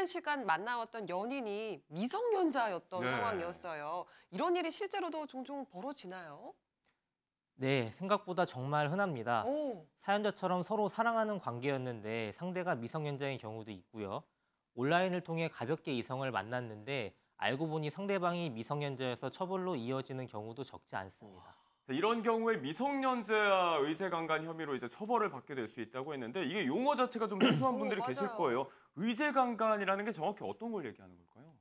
오랜 시간 만나왔던 연인이 미성년자였던 네. 상황이었어요. 이런 일이 실제로도 종종 벌어지나요? 네, 생각보다 정말 흔합니다. 오. 사연자처럼 서로 사랑하는 관계였는데 상대가 미성년자인 경우도 있고요. 온라인을 통해 가볍게 이성을 만났는데 알고 보니 상대방이 미성년자여서 처벌로 이어지는 경우도 적지 않습니다. 네, 이런 경우에 미성년자 의제 강간 혐의로 이제 처벌을 받게 될 수 있다고 했는데 이게 용어 자체가 좀 생소한 어, 분들이 오, 계실 거예요. 의제 강간이라는 게 정확히 어떤 걸 얘기하는 걸까요?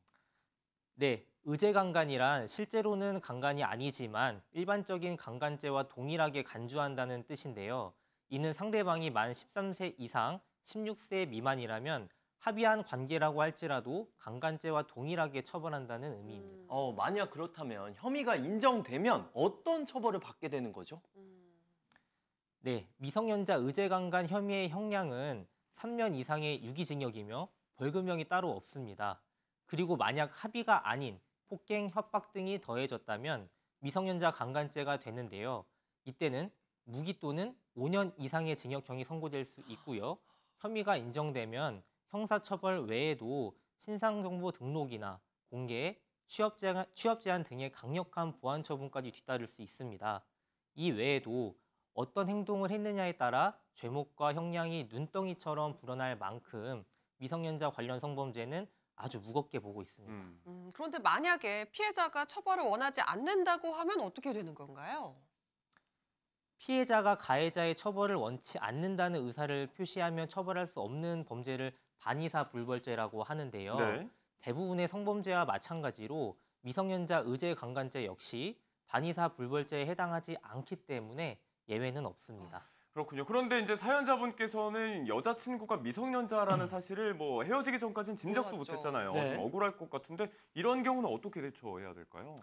네, 의제 강간이란 실제로는 강간이 아니지만 일반적인 강간죄와 동일하게 간주한다는 뜻인데요. 이는 상대방이 만 13세 이상 16세 미만이라면 합의한 관계라고 할지라도 강간죄와 동일하게 처벌한다는 의미입니다. 음. 어, 만약 그렇다면 혐의가 인정되면 어떤 처벌을 받게 되는 거죠? 음. 네, 미성년자 의제강간 혐의의 형량은 3년 이상의 유기징역이며 벌금형이 따로 없습니다. 그리고 만약 합의가 아닌 폭행, 협박 등이 더해졌다면 미성년자 강간죄가 되는데요. 이때는 무기 또는 5년 이상의 징역형이 선고될 수 있고요. 혐의가 인정되면 형사처벌 외에도 신상정보 등록이나 공개, 취업 제한, 취업 제한 등의 강력한 보안 처분까지 뒤따를 수 있습니다. 이 외에도 어떤 행동을 했느냐에 따라 죄목과 형량이 눈덩이처럼 불어날 만큼 미성년자 관련 성범죄는 아주 무겁게 보고 있습니다. 음. 음, 그런데 만약에 피해자가 처벌을 원하지 않는다고 하면 어떻게 되는 건가요? 피해자가 가해자의 처벌을 원치 않는다는 의사를 표시하면 처벌할 수 없는 범죄를 반의사 불벌죄라고 하는데요. 네. 대부분의 성범죄와 마찬가지로 미성년자 의제 강간죄 역시 반의사 불벌죄에 해당하지 않기 때문에 예외는 없습니다. 그렇군요. 그런데 이제 사연자분께서는 여자친구가 미성년자라는 음. 사실을 뭐 헤어지기 전까지는 짐작도 못했잖아요. 네. 좀 억울할 것 같은데 이런 경우는 어떻게 대처해야 될까요?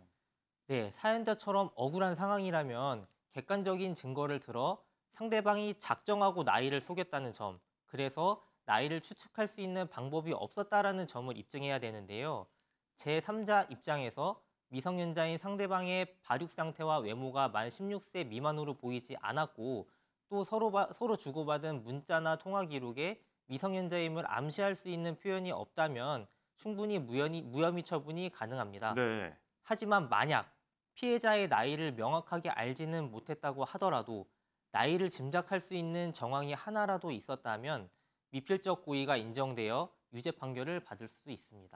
네, 사연자처럼 억울한 상황이라면 객관적인 증거를 들어 상대방이 작정하고 나이를 속였다는 점, 그래서 나이를 추측할 수 있는 방법이 없었다라는 점을 입증해야 되는데요. 제3자 입장에서 미성년자인 상대방의 발육 상태와 외모가 만 16세 미만으로 보이지 않았고 또 서로, 바, 서로 주고받은 문자나 통화 기록에 미성년자임을 암시할 수 있는 표현이 없다면 충분히 무연히, 무혐의 처분이 가능합니다. 네. 하지만 만약 피해자의 나이를 명확하게 알지는 못했다고 하더라도 나이를 짐작할 수 있는 정황이 하나라도 있었다면 미필적 고의가 인정되어 유죄 판결을 받을 수 있습니다.